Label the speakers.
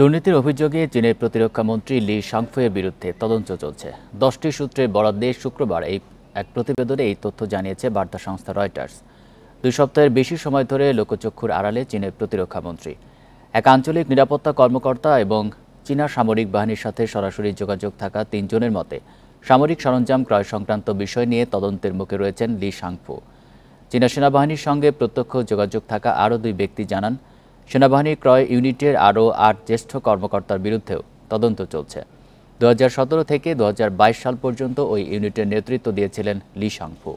Speaker 1: দুর্নীতির অভিযোগে চীনের প্রতিরক্ষা মন্ত্রী লি সাংফুয়ের বিরুদ্ধে তদন্ত চলছে দশটি সূত্রে বরাদ্দে শুক্রবার এই এক প্রতিবেদনে এই তথ্য জানিয়েছে বার্তা সংস্থা রয়টার্স দুই সপ্তাহের বেশি সময় ধরে লোকচক্ষুর আড়ালে চীনের প্রতিরক্ষা মন্ত্রী এক আঞ্চলিক নিরাপত্তা কর্মকর্তা এবং চীনা সামরিক বাহিনীর সাথে সরাসরি যোগাযোগ থাকা তিনজনের মতে সামরিক সরঞ্জাম ক্রয় সংক্রান্ত বিষয় নিয়ে তদন্তের মুখে রয়েছেন লি সাংফু চীনা সেনাবাহিনীর সঙ্গে প্রত্যক্ষ যোগাযোগ থাকা আরও দুই ব্যক্তি জানান সেনাবাহিনী ক্রয় ইউনিটের আরও আট জ্যেষ্ঠ কর্মকর্তার বিরুদ্ধেও তদন্ত চলছে দু থেকে দু সাল পর্যন্ত ওই ইউনিটের নেতৃত্ব দিয়েছিলেন লি সাংফু